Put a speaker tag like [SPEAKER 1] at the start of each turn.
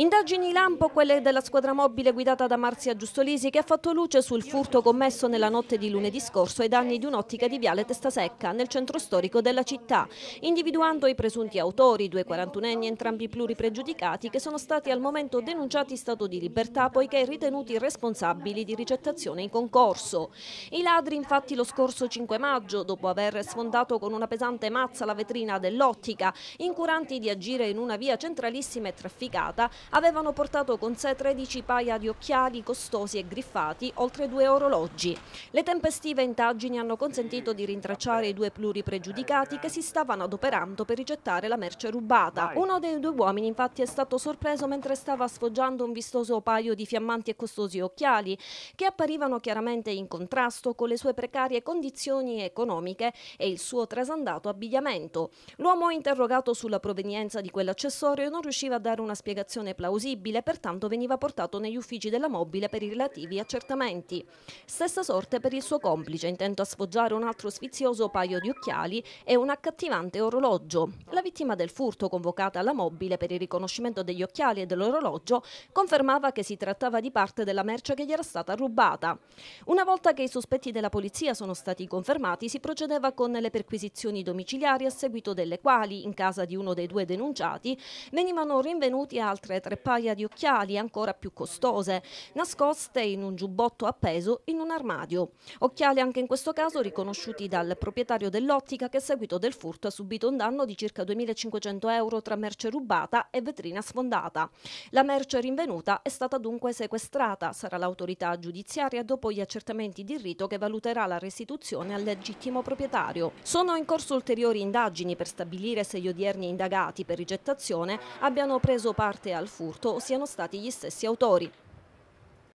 [SPEAKER 1] Indagini lampo quelle della squadra mobile guidata da Marzia Giustolisi che ha fatto luce sul furto commesso nella notte di lunedì scorso ai danni di un'ottica di Viale Testasecca nel centro storico della città, individuando i presunti autori, due 41enni entrambi pluripregiudicati che sono stati al momento denunciati in stato di libertà poiché ritenuti responsabili di ricettazione in concorso. I ladri infatti lo scorso 5 maggio, dopo aver sfondato con una pesante mazza la vetrina dell'ottica, incuranti di agire in una via centralissima e trafficata, avevano portato con sé 13 paia di occhiali costosi e griffati, oltre due orologi. Le tempestive indagini hanno consentito di rintracciare i due pluripregiudicati che si stavano adoperando per rigettare la merce rubata. Uno dei due uomini infatti è stato sorpreso mentre stava sfoggiando un vistoso paio di fiammanti e costosi occhiali che apparivano chiaramente in contrasto con le sue precarie condizioni economiche e il suo trasandato abbigliamento. L'uomo interrogato sulla provenienza di quell'accessorio non riusciva a dare una spiegazione plausibile, pertanto veniva portato negli uffici della mobile per i relativi accertamenti. Stessa sorte per il suo complice, intento a sfoggiare un altro sfizioso paio di occhiali e un accattivante orologio. La vittima del furto, convocata alla mobile per il riconoscimento degli occhiali e dell'orologio, confermava che si trattava di parte della merce che gli era stata rubata. Una volta che i sospetti della polizia sono stati confermati, si procedeva con le perquisizioni domiciliari a seguito delle quali, in casa di uno dei due denunciati, venivano rinvenuti altre comprare tre paia di occhiali ancora più costose, nascoste in un giubbotto appeso in un armadio. Occhiali anche in questo caso riconosciuti dal proprietario dell'ottica che a seguito del furto ha subito un danno di circa 2.500 euro tra merce rubata e vetrina sfondata. La merce rinvenuta è stata dunque sequestrata, sarà l'autorità giudiziaria dopo gli accertamenti di rito che valuterà la restituzione al legittimo proprietario. Sono in corso ulteriori indagini per stabilire se gli odierni indagati per rigettazione abbiano preso parte al al furto siano stati gli stessi autori.